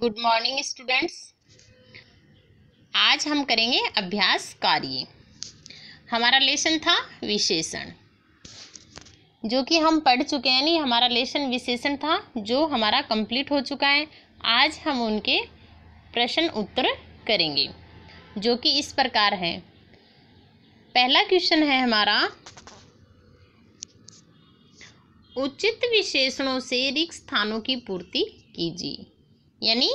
good morning students आज हम करेंगे अभ्यास कार्य हमारा लेसन था विशेषण जो कि हम पढ़ चुके हैं नहीं हमारा लेसन विशेषण था जो हमारा कंप्लीट हो चुका है आज हम उनके प्रश्न उत्तर करेंगे जो कि इस प्रकार है पहला क्वेश्चन है हमारा उचित विशेषणों से रिक्त स्थानों की पूर्ति कीजिए यानी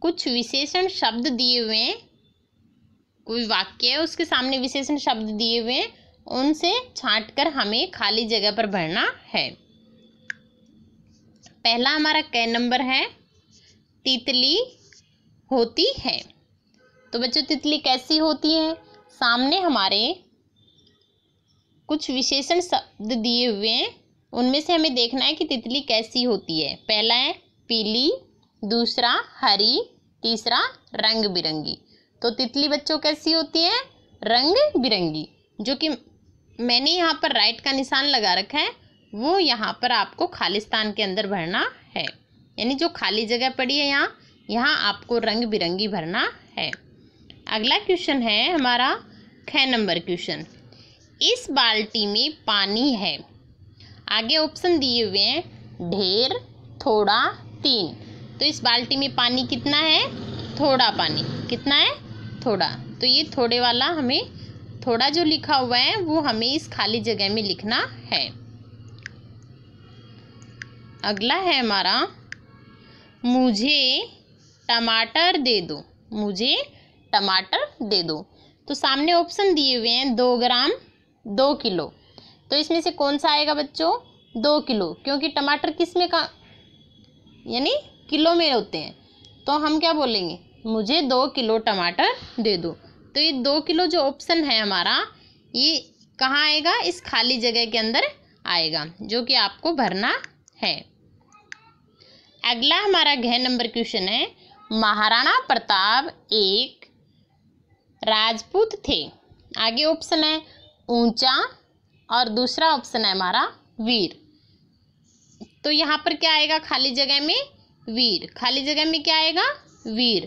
कुछ विशेषण शब्द दिए हुए हैं कोई वाक्य है उसके सामने विशेषण शब्द दिए हुए हैं उनसे छाट कर हमें खाली जगह पर भरना है पहला हमारा कै नंबर है तितली होती है तो बच्चों तितली कैसी होती है सामने हमारे कुछ विशेषण शब्द दिए हुए हैं उनमें से हमें देखना है कि तितली कैसी होती है पहला है पीली दूसरा हरी तीसरा रंग बिरंगी तो तितली बच्चों कैसी होती है रंग बिरंगी जो कि मैंने यहाँ पर राइट का निशान लगा रखा है वो यहाँ पर आपको खालिस्तान के अंदर भरना है यानी जो खाली जगह पड़ी है यहाँ यहाँ आपको रंग बिरंगी भरना है अगला क्वेश्चन है हमारा छः नंबर क्वेश्चन इस बाल्टी में पानी है आगे ऑप्शन दिए हुए हैं ढेर थोड़ा तीन तो इस बाल्टी में पानी कितना है थोड़ा पानी कितना है थोड़ा तो ये थोड़े वाला हमें थोड़ा जो लिखा हुआ है वो हमें इस खाली जगह में लिखना है अगला है हमारा मुझे टमाटर दे दो मुझे टमाटर दे दो तो सामने ऑप्शन दिए हुए हैं दो ग्राम दो किलो तो इसमें से कौन सा आएगा बच्चों दो किलो क्योंकि टमाटर किस में का यानी किलो में होते हैं तो हम क्या बोलेंगे मुझे दो किलो टमाटर दे दो तो ये दो किलो जो ऑप्शन है हमारा ये कहाँ आएगा इस खाली जगह के अंदर आएगा जो कि आपको भरना है अगला हमारा गह नंबर क्वेश्चन है महाराणा प्रताप एक राजपूत थे आगे ऑप्शन है ऊंचा और दूसरा ऑप्शन है हमारा वीर तो यहाँ पर क्या आएगा खाली जगह में वीर खाली जगह में क्या आएगा वीर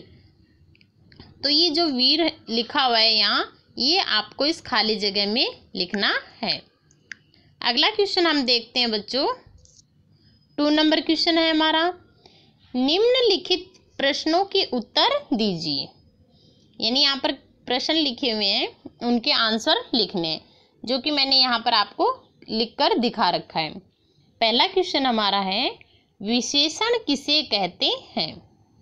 तो ये जो वीर लिखा हुआ है यहाँ ये आपको इस खाली जगह में लिखना है अगला क्वेश्चन हम देखते हैं बच्चों टू नंबर क्वेश्चन है हमारा निम्नलिखित प्रश्नों के उत्तर दीजिए यानी यहाँ पर प्रश्न लिखे हुए हैं उनके आंसर लिखने जो कि मैंने यहाँ पर आपको लिख कर दिखा रखा है पहला क्वेश्चन हमारा है विशेषण किसे कहते हैं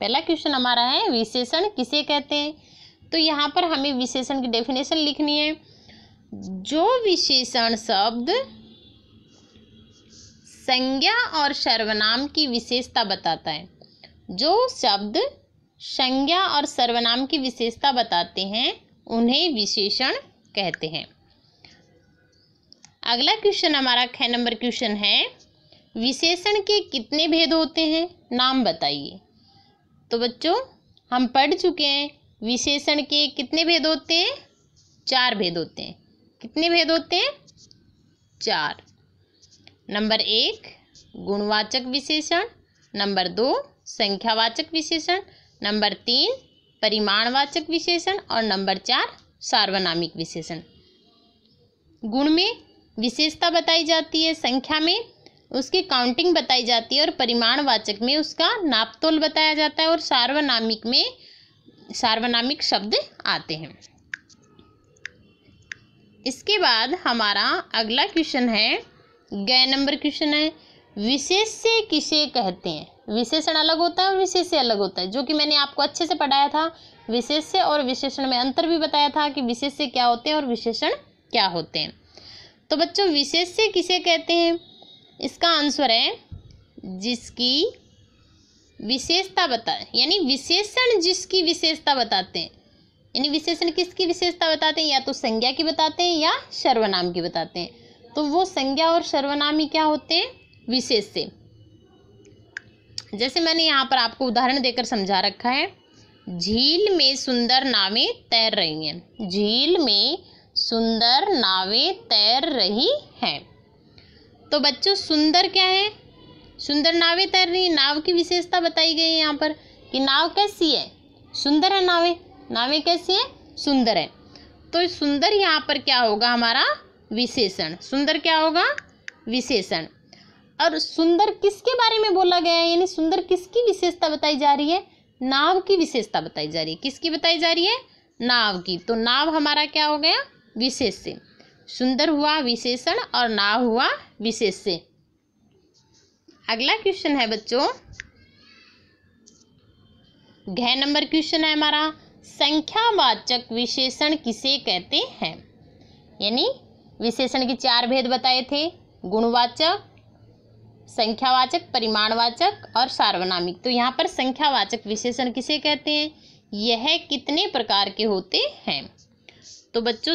पहला क्वेश्चन हमारा है विशेषण किसे कहते हैं तो यहाँ पर हमें विशेषण की डेफिनेशन लिखनी है जो विशेषण शब्द संज्ञा और सर्वनाम की विशेषता बताता है जो शब्द संज्ञा और सर्वनाम की विशेषता बताते हैं उन्हें विशेषण कहते हैं अगला क्वेश्चन हमारा ख नंबर क्वेश्चन है विशेषण के कितने भेद होते हैं नाम बताइए तो बच्चों हम पढ़ चुके हैं विशेषण के कितने भेद होते हैं चार भेद होते हैं कितने भेद होते हैं चार नंबर एक गुणवाचक विशेषण नंबर दो संख्यावाचक विशेषण नंबर तीन परिमाणवाचक विशेषण और नंबर चार सार्वनामिक विशेषण गुण में विशेषता बताई जाती है संख्या में उसकी काउंटिंग बताई जाती है और परिमाणवाचक में उसका नापतोल बताया जाता है और सार्वनामिक में सार्वनामिक शब्द आते हैं इसके बाद हमारा अगला क्वेश्चन है गय नंबर क्वेश्चन है विशेष से किसे कहते हैं विशेषण अलग होता है और विशेष से अलग होता है जो कि मैंने आपको अच्छे से पढ़ाया था विशेष से और विशेषण में अंतर भी बताया था कि विशेष से क्या होते हैं और विशेषण क्या होते हैं तो बच्चों विशेष से किसे कहते हैं इसका आंसर है जिसकी विशेषता बता यानी विशेषण जिसकी विशेषता बताते हैं यानी विशेषण किसकी विशेषता बताते हैं या तो संज्ञा की बताते हैं या सर्वनाम की बताते हैं तो वो संज्ञा और सर्वनाम ही क्या होते हैं विशेष से जैसे मैंने यहाँ पर आपको उदाहरण देकर समझा रखा है झील में सुंदर नावें तैर रही हैं झील में सुंदर नावें तैर रही हैं तो बच्चों सुंदर क्या है सुंदर नावें तैर रही नाव की विशेषता बताई गई है यहाँ पर कि नाव कैसी है सुंदर है नावें नावें कैसी है सुंदर है तो सुंदर यहाँ पर क्या होगा हमारा विशेषण सुंदर क्या होगा विशेषण और सुंदर किसके बारे में बोला गया है यानी सुंदर किसकी विशेषता बताई जा रही है नाव की विशेषता बताई जा रही है किसकी बताई जा रही है नाव की तो नाव हमारा क्या हो गया विशेष सुंदर हुआ विशेषण और ना हुआ विशेष से अगला क्वेश्चन है बच्चों घ नंबर क्वेश्चन है हमारा संख्यावाचक विशेषण किसे कहते हैं यानी विशेषण के चार भेद बताए थे गुणवाचक संख्यावाचक परिमाणवाचक और सार्वनामिक तो यहाँ पर संख्यावाचक विशेषण किसे कहते हैं यह कितने प्रकार के होते हैं तो बच्चों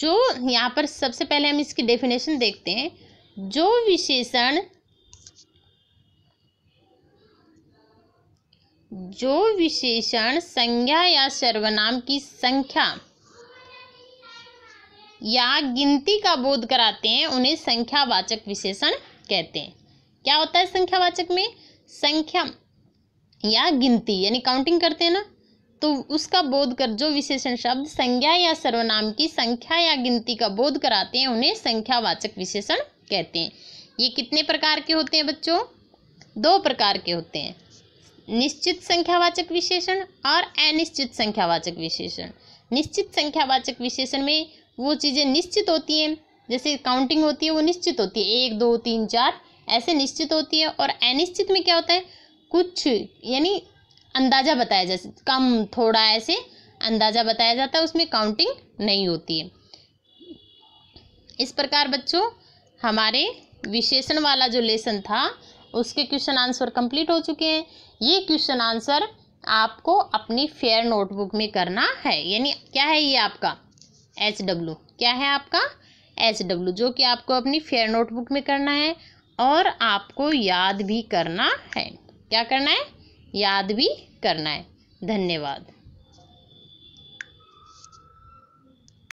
जो यहाँ पर सबसे पहले हम इसकी डेफिनेशन देखते हैं जो विशेषण जो विशेषण संज्ञा या सर्वनाम की संख्या या गिनती का बोध कराते हैं उन्हें संख्यावाचक विशेषण कहते हैं क्या होता है संख्यावाचक में संख्या या गिनती यानी काउंटिंग करते हैं ना तो उसका बोध कर जो विशेषण शब्द संज्ञा या सर्वनाम की संख्या या गिनती का बोध कराते हैं उन्हें संख्यावाचक विशेषण कहते हैं ये कितने प्रकार के होते हैं बच्चों दो प्रकार के होते हैं निश्चित संख्यावाचक विशेषण और अनिश्चित संख्यावाचक विशेषण निश्चित संख्यावाचक विशेषण में वो चीज़ें निश्चित होती हैं जैसे काउंटिंग होती है वो निश्चित होती है एक दो तीन चार ऐसे निश्चित होती है और अनिश्चित में क्या होता है कुछ यानी अंदाज़ा बताया जैसे कम थोड़ा ऐसे अंदाज़ा बताया जाता है उसमें काउंटिंग नहीं होती है इस प्रकार बच्चों हमारे विशेषण वाला जो लेसन था उसके क्वेश्चन आंसर कंप्लीट हो चुके हैं ये क्वेश्चन आंसर आपको अपनी फेयर नोटबुक में करना है यानी क्या है ये आपका एच डब्ल्यू क्या है आपका एच डब्ल्यू जो कि आपको अपनी फेयर नोटबुक में करना है और आपको याद भी करना है क्या करना है याद भी करना है धन्यवाद